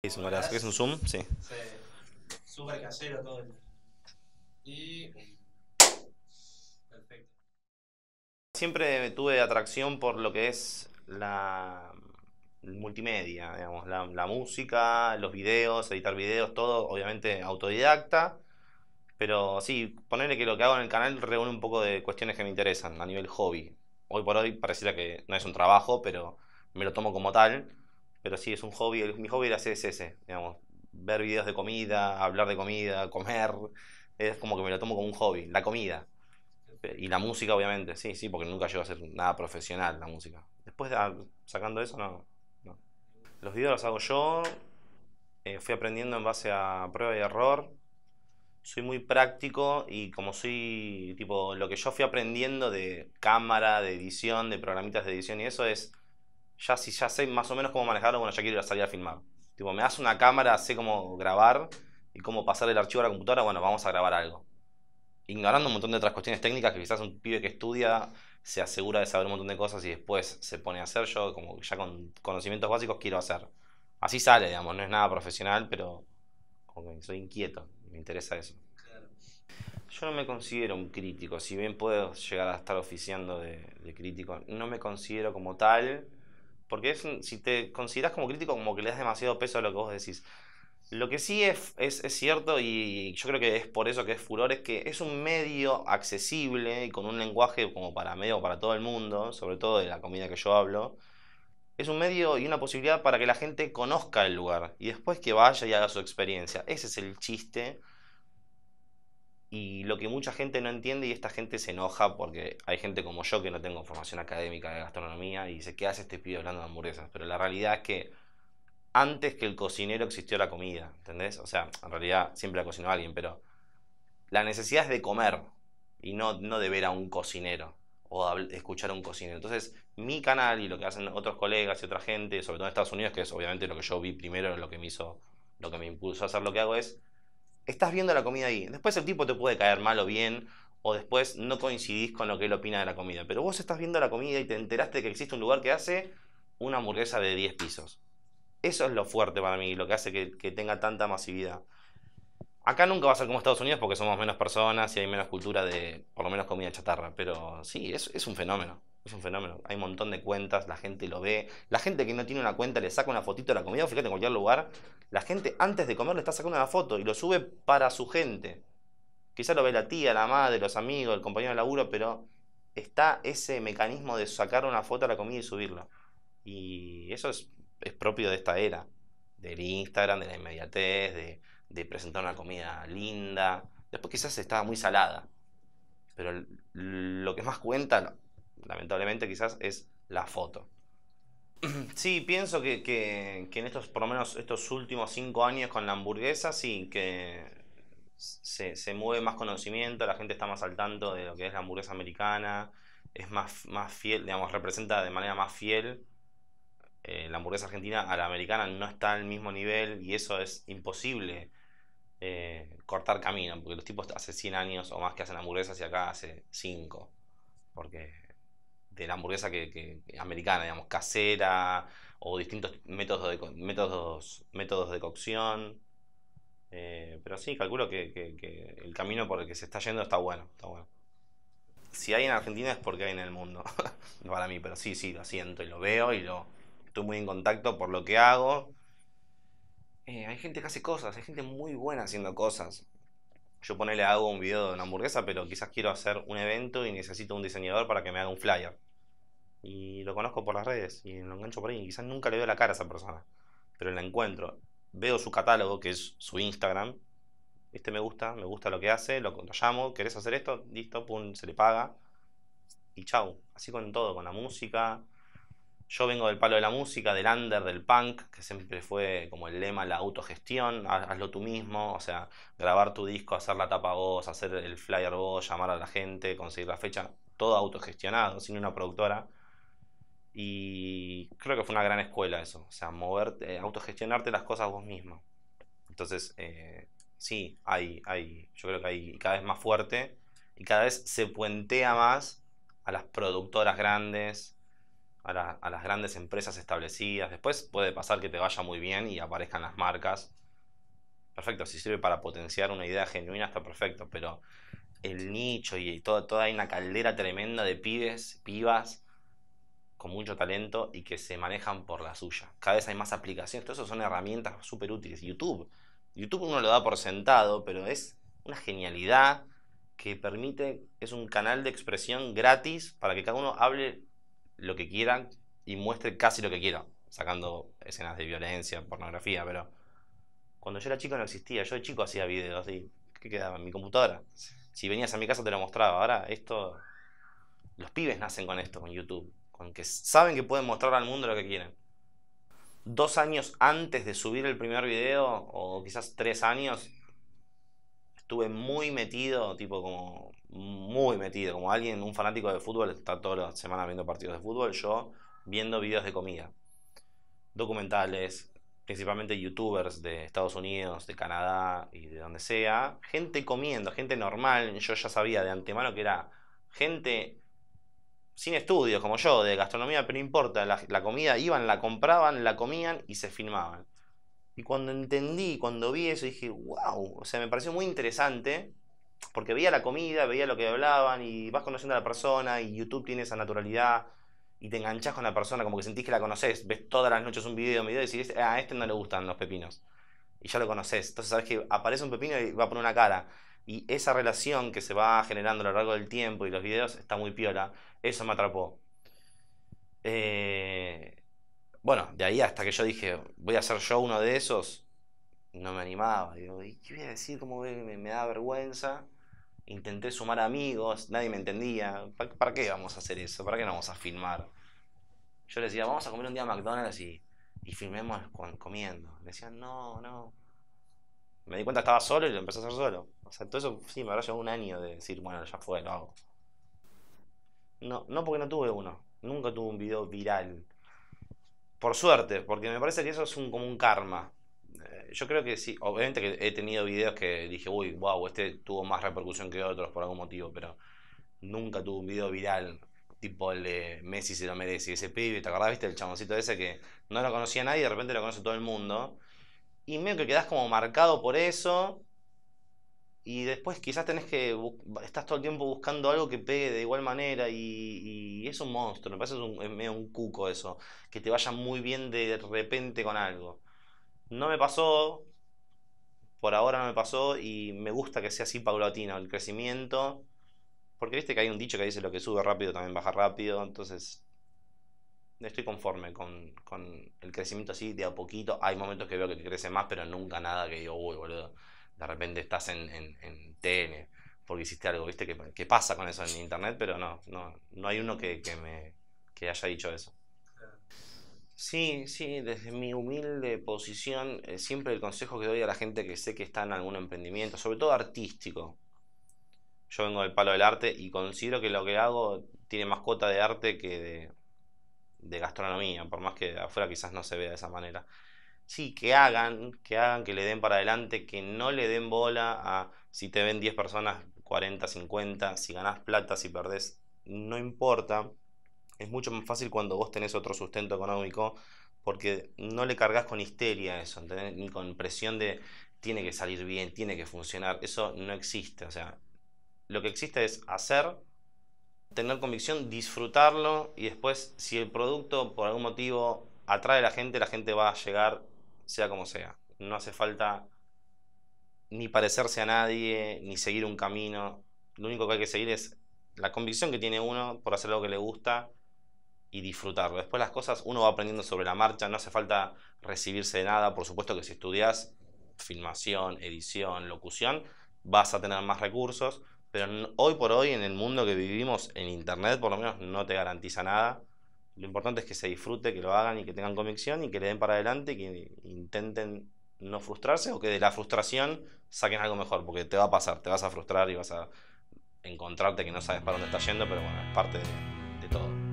Es un zoom, sí. sí. Súper casero todo. El... Y. Perfecto. Siempre tuve atracción por lo que es la multimedia, digamos, la, la, música, los videos, editar videos, todo, obviamente autodidacta. Pero sí, ponerle que lo que hago en el canal reúne un poco de cuestiones que me interesan a nivel hobby. Hoy por hoy pareciera que no es un trabajo, pero me lo tomo como tal pero sí, es un hobby. Mi hobby era css digamos. Ver videos de comida, hablar de comida, comer. Es como que me lo tomo como un hobby, la comida. Y la música, obviamente, sí, sí, porque nunca llegó a hacer nada profesional la música. Después, ah, sacando eso, no. Los videos los hago yo. Eh, fui aprendiendo en base a prueba y error. Soy muy práctico y como soy, tipo, lo que yo fui aprendiendo de cámara, de edición, de programitas de edición y eso es ya si ya sé más o menos cómo manejarlo, bueno, ya quiero salir a filmar. Tipo, me das una cámara, sé cómo grabar y cómo pasar el archivo a la computadora, bueno, vamos a grabar algo. Ignorando un montón de otras cuestiones técnicas que quizás un pibe que estudia se asegura de saber un montón de cosas y después se pone a hacer. Yo, como ya con conocimientos básicos, quiero hacer. Así sale, digamos, no es nada profesional, pero soy inquieto, me interesa eso. Yo no me considero un crítico, si bien puedo llegar a estar oficiando de crítico, no me considero como tal porque si te consideras como crítico, como que le das demasiado peso a lo que vos decís. Lo que sí es, es, cierto, y yo creo que es por eso que es furor, es que es un medio accesible y con un lenguaje como para medio para todo el mundo, sobre todo de la comida que yo hablo. Es un medio y una posibilidad para que la gente conozca el lugar y después que vaya y haga su experiencia. Ese es el chiste y lo que mucha gente no entiende y esta gente se enoja porque hay gente como yo que no tengo formación académica de gastronomía y dice, ¿qué hace este pibe hablando de hamburguesas? Pero la realidad es que antes que el cocinero existió la comida, ¿entendés? O sea, en realidad siempre la cocinó alguien, pero la necesidad es de comer y no, no de ver a un cocinero o escuchar a un cocinero. Entonces, mi canal y lo que hacen otros colegas y otra gente, sobre todo en Estados Unidos, que es obviamente lo que yo vi primero, lo que me hizo, lo que me impulsó a hacer lo que hago es estás viendo la comida ahí. Después el tipo te puede caer mal o bien, o después no coincidís con lo que él opina de la comida. Pero vos estás viendo la comida y te enteraste que existe un lugar que hace una hamburguesa de 10 pisos. Eso es lo fuerte para mí, lo que hace que, tenga tanta masividad. Acá nunca va a ser como Estados Unidos porque somos menos personas y hay menos cultura de, por lo menos, comida chatarra. Pero sí, es un fenómeno. Es un fenómeno. Hay un montón de cuentas, la gente lo ve. La gente que no tiene una cuenta le saca una fotito de la comida. Fíjate en cualquier lugar. La gente antes de comer le está sacando una foto y lo sube para su gente. Quizá lo ve la tía, la madre, los amigos, el compañero de laburo, pero está ese mecanismo de sacar una foto de la comida y subirla. Y eso es, propio de esta era, del Instagram, de la inmediatez, de, de presentar una comida linda. Después quizás estaba muy salada, pero lo que más cuenta lamentablemente quizás, es la foto. Sí, pienso que, en estos, por lo menos estos últimos cinco años con la hamburguesa, sí, que se, mueve más conocimiento, la gente está más al tanto de lo que es la hamburguesa americana, es más, más fiel, digamos, representa de manera más fiel eh, la hamburguesa argentina a la americana, no está al mismo nivel y eso es imposible eh, cortar camino, porque los tipos hace 100 años o más que hacen hamburguesas y acá hace 5, porque de la hamburguesa que, americana, digamos, casera o distintos métodos de, métodos, métodos de cocción. Eh, pero sí, calculo que, el camino por el que se está yendo está bueno, Si hay en Argentina es porque hay en el mundo, para mí, pero sí, sí, lo siento y lo veo y lo estoy muy en contacto por lo que hago. Eh, hay gente que hace cosas, hay gente muy buena haciendo cosas. Yo ponele hago un video de una hamburguesa, pero quizás quiero hacer un evento y necesito un diseñador para que me haga un flyer y lo conozco por las redes y lo engancho por ahí. Quizás nunca le veo la cara a esa persona, pero la encuentro. Veo su catálogo, que es su Instagram. Este me gusta, me gusta lo que hace, lo, lo llamo, ¿querés hacer esto? Listo, pum, se le paga. Y chau. Así con todo, con la música. Yo vengo del palo de la música, del under, del punk, que siempre fue como el lema, la autogestión, hazlo tú mismo, o sea, grabar tu disco, hacer la tapa vos, hacer el flyer vos, llamar a la gente, conseguir la fecha, todo autogestionado, sin una productora y creo que fue una gran escuela eso, o sea, moverte, eh, autogestionarte las cosas vos mismo. Entonces, eh, sí, hay, hay, yo creo que hay cada vez más fuerte y cada vez se puentea más a las productoras grandes, a, las grandes empresas establecidas. Después puede pasar que te vaya muy bien y aparezcan las marcas. Perfecto, si sirve para potenciar una idea genuina está perfecto, pero el nicho y todo, toda hay una caldera tremenda de pibes, pibas con mucho talento y que se manejan por la suya. Cada vez hay más aplicaciones, Todas eso son herramientas súper útiles. YouTube, YouTube uno lo da por sentado, pero es una genialidad que permite, es un canal de expresión gratis para que cada uno hable lo que quiera y muestre casi lo que quiera, sacando escenas de violencia, pornografía, pero cuando yo era chico no existía, yo de chico hacía videos y ¿qué quedaba? En mi computadora. Si venías a mi casa te lo mostraba, ahora esto, los pibes nacen con esto, con YouTube con que saben que pueden mostrar al mundo lo que quieren. Dos años antes de subir el primer video, o quizás tres años, estuve muy metido, tipo como muy metido, como alguien, un fanático de fútbol, está todas la semana viendo partidos de fútbol, yo viendo videos de comida, documentales, principalmente youtubers de Estados Unidos, de Canadá y de donde sea, gente comiendo, gente normal, yo ya sabía de antemano que era gente sin estudios, como yo, de gastronomía, pero no importa, la, comida, iban, la compraban, la comían y se filmaban. Y cuando entendí, cuando vi eso, dije, wow, o sea, me pareció muy interesante, porque veía la comida, veía lo que hablaban, y vas conociendo a la persona, y YouTube tiene esa naturalidad, y te enganchas con la persona, como que sentís que la conoces, ves todas las noches un video, un video, y decís, ah, a este no le gustan los pepinos. Y ya lo conoces, entonces sabes que aparece un pepino y va por una cara y esa relación que se va generando a lo largo del tiempo y los videos está muy piola. Eso me atrapó. Eh, bueno, de ahí hasta que yo dije, voy a hacer yo uno de esos, no me animaba. Digo, ¿y qué voy a decir? ¿Cómo me, da vergüenza? Intenté sumar amigos, nadie me entendía. ¿Para, qué vamos a hacer eso? ¿Para qué no vamos a filmar? Yo les decía, vamos a comer un día a McDonald's y, y filmemos comiendo. Me decían, no, no me di cuenta que estaba solo y lo empecé a hacer solo. O sea, todo eso sí me habrá llevado un año de decir, bueno, ya fue, lo hago. No, no porque no tuve uno. Nunca tuve un video viral. Por suerte, porque me parece que eso es un, como un karma. Eh, yo creo que sí, obviamente que he tenido videos que dije, uy, wow, este tuvo más repercusión que otros por algún motivo, pero nunca tuve un video viral tipo el de Messi se lo merece. Ese pibe, ¿te acordás, viste? El chaboncito ese que no lo conocía nadie y de repente lo conoce todo el mundo y medio que quedas como marcado por eso. Y después quizás tenés que. Estás todo el tiempo buscando algo que pegue de igual manera. Y, es un monstruo. Me parece un, medio un cuco eso. Que te vaya muy bien de repente con algo. No me pasó. Por ahora no me pasó. Y me gusta que sea así paulatino. El crecimiento. Porque viste que hay un dicho que dice lo que sube rápido también baja rápido. Entonces no estoy conforme con, el crecimiento así de a poquito. Hay momentos que veo que crece más, pero nunca nada que digo, uy, boludo, de repente estás en, TN porque hiciste algo, ¿viste? Que, pasa con eso en internet, pero no, no, no hay uno que, me que haya dicho eso. Sí, sí, desde mi humilde posición, eh, siempre el consejo que doy a la gente que sé que está en algún emprendimiento, sobre todo artístico. Yo vengo del palo del arte y considero que lo que hago tiene más cuota de arte que de, de gastronomía, por más que afuera quizás no se vea de esa manera. Sí, que hagan, que hagan, que le den para adelante, que no le den bola a si te ven 10 personas, 40, 50, si ganás plata, si perdés, no importa. Es mucho más fácil cuando vos tenés otro sustento económico porque no le cargas con histeria eso, ni con presión de tiene que salir bien, tiene que funcionar, eso no existe, o sea, lo que existe es hacer tener convicción, disfrutarlo y después si el producto por algún motivo atrae a la gente, la gente va a llegar sea como sea. No hace falta ni parecerse a nadie, ni seguir un camino. Lo único que hay que seguir es la convicción que tiene uno por hacer algo que le gusta y disfrutarlo. Después las cosas uno va aprendiendo sobre la marcha, no hace falta recibirse de nada. Por supuesto que si estudias filmación, edición, locución, vas a tener más recursos, pero hoy por hoy, en el mundo que vivimos, en Internet por lo menos no te garantiza nada. Lo importante es que se disfrute, que lo hagan y que tengan convicción y que le den para adelante y que intenten no frustrarse o que de la frustración saquen algo mejor, porque te va a pasar, te vas a frustrar y vas a encontrarte que no sabes para dónde estás yendo, pero bueno, es parte de todo.